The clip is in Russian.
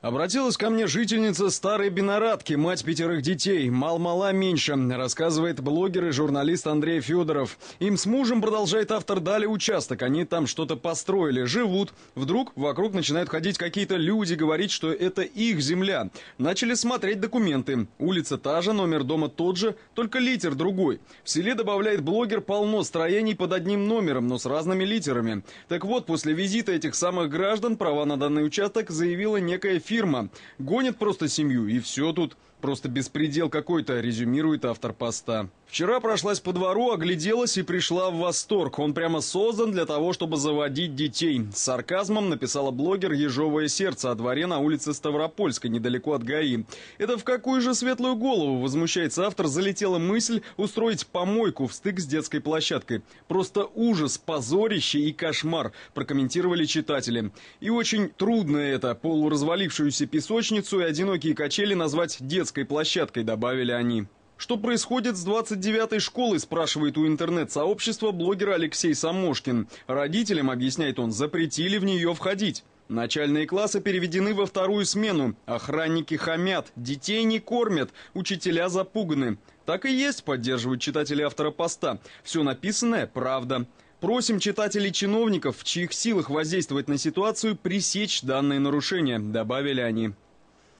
Обратилась ко мне жительница старой Бенаратки, мать пятерых детей, мал-мала меньше, рассказывает блогер и журналист Андрей Федоров. Им с мужем, продолжает автор, дали участок, они там что-то построили, живут. Вдруг вокруг начинают ходить какие-то люди, говорить, что это их земля. Начали смотреть документы. Улица та же, номер дома тот же, только литер другой. В селе, добавляет блогер, полно строений под одним номером, но с разными литерами. Так вот, после визита этих самых граждан права на данный участок заявила некая фирма. Гонит просто семью, и все тут. Просто беспредел какой-то, резюмирует автор поста. Вчера прошлась по двору, огляделась и пришла в восторг. Он прямо создан для того, чтобы заводить детей. С сарказмом написала блогер «Ежовое сердце» о дворе на улице Ставропольской, недалеко от ГАИ. Это в какую же светлую голову, возмущается автор, залетела мысль устроить помойку в стык с детской площадкой. Просто ужас, позорище и кошмар, прокомментировали читатели. И очень трудно это, полуразвалившуюся песочницу и одинокие качели назвать детской детской площадкой, добавили они. Что происходит с 29-й школой, спрашивает у интернет-сообщества блогер Алексей Самошкин. Родителям, объясняет он, запретили в нее входить. Начальные классы переведены во вторую смену. Охранники хамят, детей не кормят, учителя запуганы. Так и есть, поддерживают читатели автора поста. Все написанное – правда. Просим читателей чиновников, в чьих силах воздействовать на ситуацию, пресечь данные нарушения, добавили они.